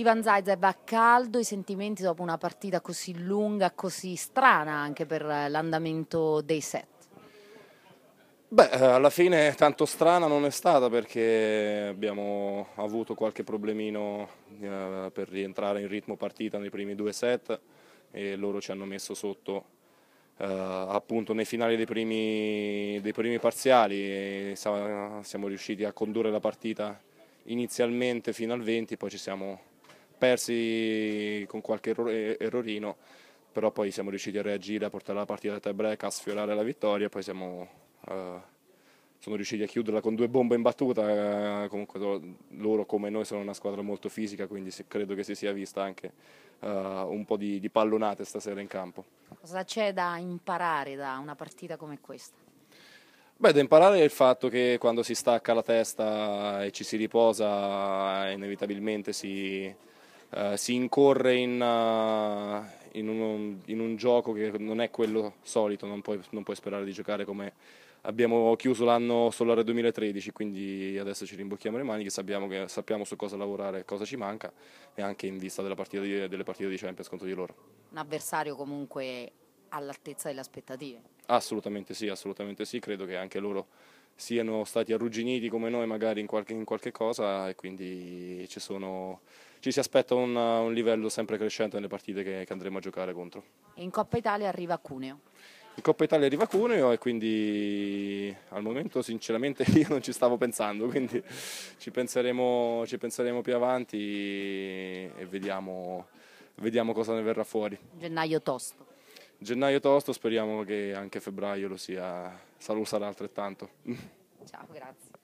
Ivan Zaitsev a caldo i sentimenti dopo una partita così lunga, così strana anche per eh, l'andamento dei set? Beh, eh, alla fine tanto strana non è stata perché abbiamo avuto qualche problemino eh, per rientrare in ritmo partita nei primi due set e loro ci hanno messo sotto Uh, appunto nei finali dei primi, dei primi parziali siamo riusciti a condurre la partita inizialmente fino al 20, poi ci siamo persi con qualche eh, errorino, però poi siamo riusciti a reagire, a portare la partita da tie break, a sfiorare la vittoria, poi siamo, uh, sono riusciti a chiuderla con due bombe in battuta, uh, comunque loro come noi sono una squadra molto fisica, quindi credo che si sia vista anche uh, un po' di, di pallonate stasera in campo. Cosa c'è da imparare da una partita come questa? Beh, da imparare il fatto che quando si stacca la testa e ci si riposa, inevitabilmente si, eh, si incorre in, uh, in, un, in, un, gioco che non è quello solito, non puoi, non puoi sperare di giocare come abbiamo chiuso l'anno solare 2013, quindi adesso ci rimbocchiamo le maniche, sappiamo, che, sappiamo su cosa lavorare, cosa ci manca e anche in vista partita di, delle partite di Champions contro di loro. Un avversario comunque all'altezza delle aspettative. Assolutamente sì, assolutamente sì, credo che anche loro siano stati arrugginiti come noi magari in qualche, in qualche cosa e quindi ci, sono, ci si aspetta un, un, livello sempre crescente nelle partite che, che andremo a giocare contro. E in Coppa Italia arriva Cuneo. In Coppa Italia arriva Cuneo e quindi al momento sinceramente io non ci stavo pensando, quindi ci penseremo, ci penseremo più avanti e vediamo, vediamo cosa ne verrà fuori. Gennaio tosto gennaio tosto, speriamo che anche febbraio lo sia, lo sarà altrettanto. Ciao, grazie.